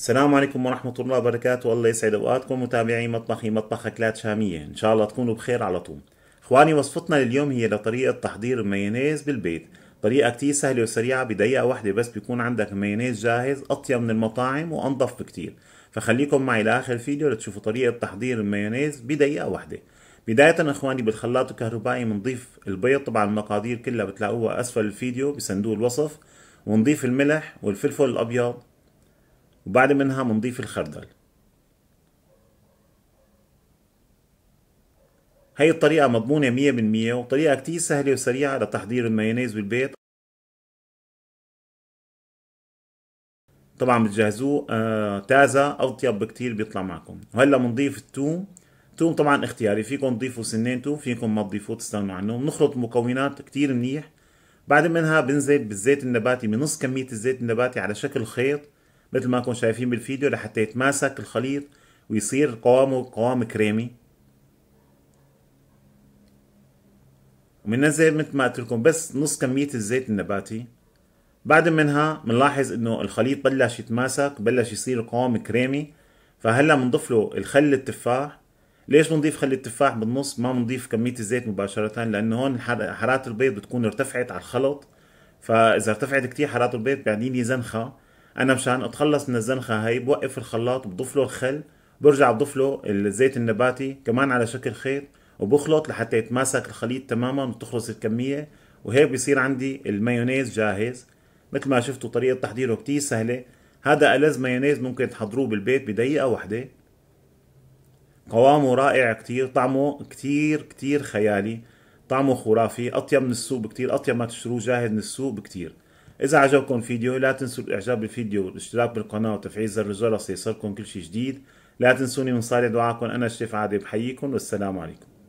السلام عليكم ورحمة الله وبركاته الله يسعد أوقاتكم متابعي مطبخي مطبخ أكلات شامية إن شاء الله تكونوا بخير على طول إخواني وصفتنا لليوم هي لطريقة تحضير المايونيز بالبيت طريقة كتير سهلة وسريعة بدقيقة واحدة بس بيكون عندك مايونيز جاهز أطيب من المطاعم وأنظف بكتير فخليكم معي لآخر الفيديو لتشوفوا طريقة تحضير المايونيز بدقيقة واحدة بداية اخواني بالخلاط الكهربائي بنضيف البيض طبعا المقادير كلها بتلاقوها اسفل الفيديو بصندوق الوصف ونضيف الملح والفلفل الابيض وبعد منها منضيف الخردل هي الطريقة مضمونة 100% وطريقة كتير سهلة وسريعة لتحضير المايونيز بالبيت طبعا بتجهزوه آه تازة أطيب بكتير بيطلع معكم وهلا بنضيف التوم التوم طبعا اختياري فيكم تضيفوا سنين توم فيكم ما تضيفوه تستغنوا عنه بنخلط المكونات كتير منيح بعد منها بنزل بالزيت النباتي بنص كمية الزيت النباتي على شكل خيط مثل ما انكم شايفين بالفيديو لحتى يتماسك الخليط ويصير قوامه قوام كريمي ومننزل مثل ما قلت لكم بس نص كمية الزيت النباتي بعد منها بنلاحظ انه الخليط بلش يتماسك بلش يصير قوام كريمي فهلا بنضيف له الخل التفاح ليش بنضيف خل التفاح بالنص ما بنضيف كميه الزيت مباشره لانه هون حراره البيض بتكون ارتفعت على الخلط فاذا ارتفعت كتير حراره البيض بعدين يزنخها انا مشان اتخلص من الزنخه هاي بوقف الخلاط بضيف له الخل برجع بضيف له الزيت النباتي كمان على شكل خيط وبخلط لحتى يتماسك الخليط تماما وتخلص الكميه وهيك بصير عندي المايونيز جاهز مثل ما شفتوا طريقه تحضيره كتير سهله هذا ألذ مايونيز ممكن تحضروه بالبيت بدقيقه واحده قوامه رائع كتير طعمه كتير كتير خيالي طعمه خرافي اطيب من السوق بكتير اطيب ما تشتروه جاهز من السوق بكتير اذا عجبكم الفيديو لا تنسوا الاعجاب بالفيديو والاشتراك بالقناه وتفعيل زر الجرس ليصلكم كل شيء جديد لا تنسوني من صالح دعاكم انا الشيف عادي بحييكم والسلام عليكم